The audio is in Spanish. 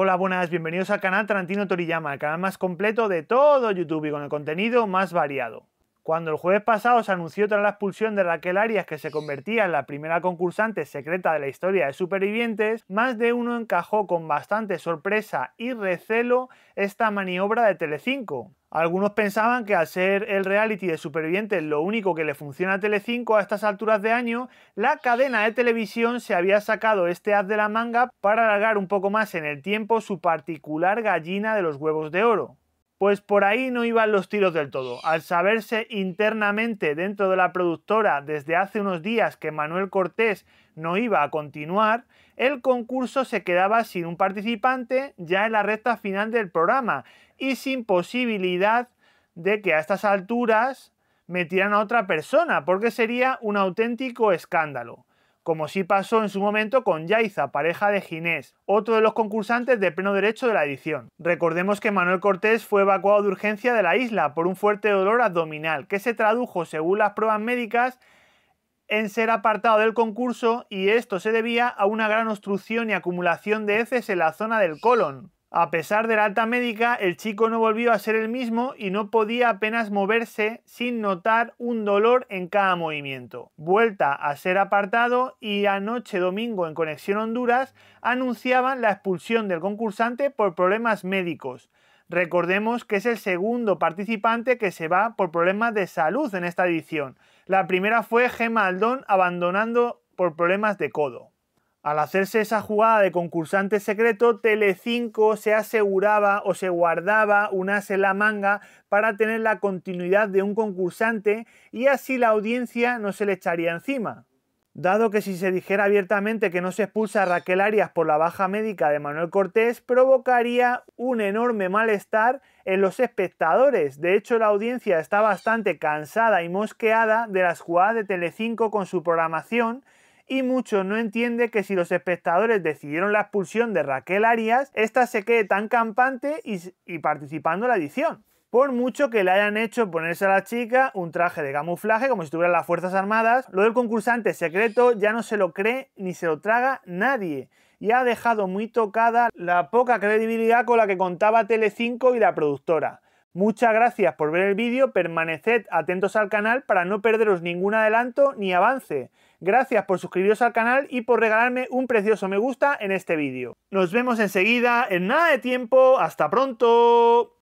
Hola, buenas, bienvenidos al canal Tarantino Toriyama, el canal más completo de todo YouTube y con el contenido más variado. Cuando el jueves pasado se anunció tras la expulsión de Raquel Arias que se convertía en la primera concursante secreta de la historia de Supervivientes, más de uno encajó con bastante sorpresa y recelo esta maniobra de Telecinco. Algunos pensaban que al ser el reality de supervivientes lo único que le funciona a Telecinco a estas alturas de año, la cadena de televisión se había sacado este haz de la manga para alargar un poco más en el tiempo su particular gallina de los huevos de oro pues por ahí no iban los tiros del todo. Al saberse internamente dentro de la productora desde hace unos días que Manuel Cortés no iba a continuar, el concurso se quedaba sin un participante ya en la recta final del programa y sin posibilidad de que a estas alturas metieran a otra persona, porque sería un auténtico escándalo como sí pasó en su momento con Yaiza, pareja de Ginés, otro de los concursantes de pleno derecho de la edición. Recordemos que Manuel Cortés fue evacuado de urgencia de la isla por un fuerte dolor abdominal, que se tradujo, según las pruebas médicas, en ser apartado del concurso y esto se debía a una gran obstrucción y acumulación de heces en la zona del colon. A pesar de la alta médica, el chico no volvió a ser el mismo y no podía apenas moverse sin notar un dolor en cada movimiento. Vuelta a ser apartado y anoche domingo en Conexión Honduras anunciaban la expulsión del concursante por problemas médicos. Recordemos que es el segundo participante que se va por problemas de salud en esta edición. La primera fue Gemma Aldón abandonando por problemas de codo. Al hacerse esa jugada de concursante secreto, Telecinco se aseguraba o se guardaba un as en la manga para tener la continuidad de un concursante y así la audiencia no se le echaría encima. Dado que si se dijera abiertamente que no se expulsa a Raquel Arias por la baja médica de Manuel Cortés, provocaría un enorme malestar en los espectadores. De hecho, la audiencia está bastante cansada y mosqueada de las jugadas de Telecinco con su programación y muchos no entiende que si los espectadores decidieron la expulsión de Raquel Arias, ésta se quede tan campante y, participando en la edición por mucho que le hayan hecho ponerse a la chica un traje de camuflaje como si estuvieran las Fuerzas Armadas, lo del concursante secreto ya no se lo cree ni se lo traga nadie y ha dejado muy tocada la poca credibilidad con la que contaba Telecinco y la productora. Muchas gracias por ver el vídeo, permaneced atentos al canal para no perderos ningún adelanto ni avance. Gracias por suscribiros al canal y por regalarme un precioso me gusta en este vídeo. Nos vemos enseguida, en nada de tiempo, hasta pronto.